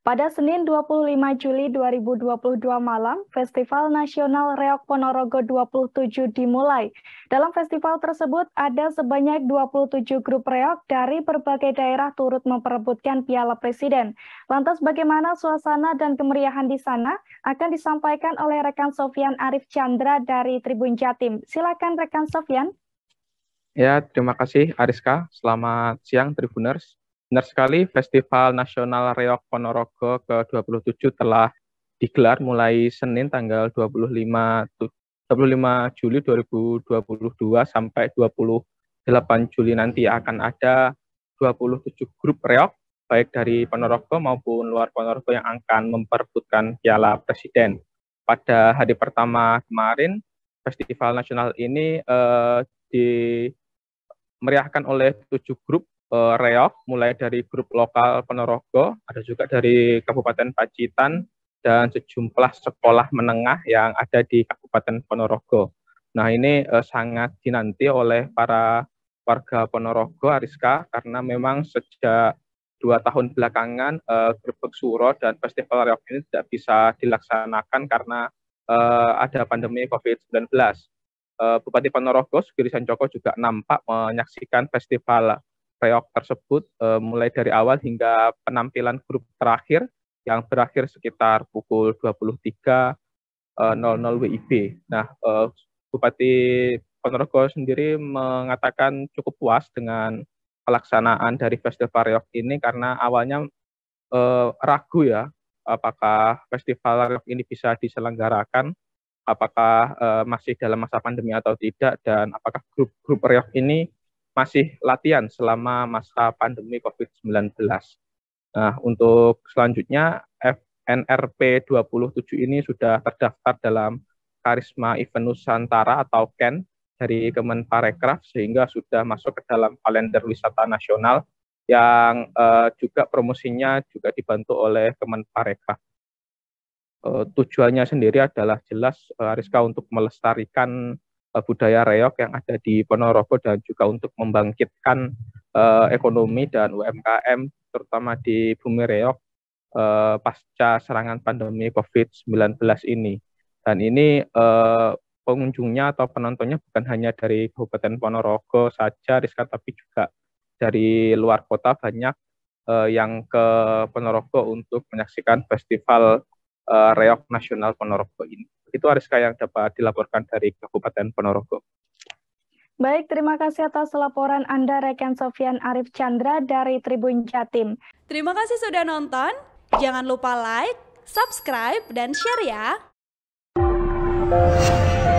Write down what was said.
Pada Senin 25 Juli 2022 malam, Festival Nasional Reok Ponorogo 27 dimulai. Dalam festival tersebut ada sebanyak 27 grup reok dari berbagai daerah turut memperebutkan Piala Presiden. Lantas bagaimana suasana dan kemeriahan di sana akan disampaikan oleh rekan Sofian Arif Chandra dari Tribun Jatim. Silakan rekan Sofian. Ya, terima kasih Ariska. Selamat siang Tribuners. Benar sekali, Festival Nasional Reok Ponorogo ke-27 telah digelar mulai Senin tanggal 25 25 Juli 2022 sampai 28 Juli nanti akan ada 27 grup reok baik dari Ponorogo maupun luar Ponorogo yang akan memperbutkan Piala Presiden. Pada hari pertama kemarin, Festival Nasional ini eh, di oleh tujuh grup uh, reok mulai dari grup lokal Ponorogo, ada juga dari Kabupaten Pacitan dan sejumlah sekolah menengah yang ada di Kabupaten Ponorogo. Nah, ini uh, sangat dinanti oleh para warga Ponorogo Ariska karena memang sejak dua tahun belakangan uh, eh, Grebek Suro dan Festival Reok ini tidak bisa dilaksanakan karena uh, ada pandemi COVID-19. Uh, Bupati Ponorogo Sugiri Sancoko juga nampak menyaksikan festival reok tersebut uh, mulai dari awal hingga penampilan grup terakhir yang berakhir sekitar pukul 23.00 uh, WIB. Nah, uh, Bupati Ponorogo sendiri mengatakan cukup puas dengan pelaksanaan dari Festival Reok ini karena awalnya uh, ragu ya apakah Festival Reok ini bisa diselenggarakan apakah uh, masih dalam masa pandemi atau tidak dan apakah grup-grup reok ini masih latihan selama masa pandemi COVID-19. Nah, untuk selanjutnya FNRP 27 ini sudah terdaftar dalam Karisma Event Nusantara atau KEN dari Kemenparekraf sehingga sudah masuk ke dalam kalender wisata nasional yang uh, juga promosinya juga dibantu oleh Kemenparekraf. Uh, tujuannya sendiri adalah jelas uh, Ariska untuk melestarikan uh, budaya reok yang ada di Ponorogo dan juga untuk membangkitkan uh, ekonomi dan UMKM terutama di bumi reok uh, pasca serangan pandemi COVID-19 ini. Dan ini uh, pengunjungnya atau penontonnya bukan hanya dari Kabupaten Ponorogo saja, Rizka, tapi juga dari luar kota banyak uh, yang ke Ponorogo untuk menyaksikan festival uh, Reok Nasional Ponorogo ini. Itu Ariska yang dapat dilaporkan dari Kabupaten Ponorogo. Baik, terima kasih atas laporan Anda rekan Sofian Arif Chandra dari Tribun Jatim. Terima kasih sudah nonton. Jangan lupa like, subscribe, dan share ya.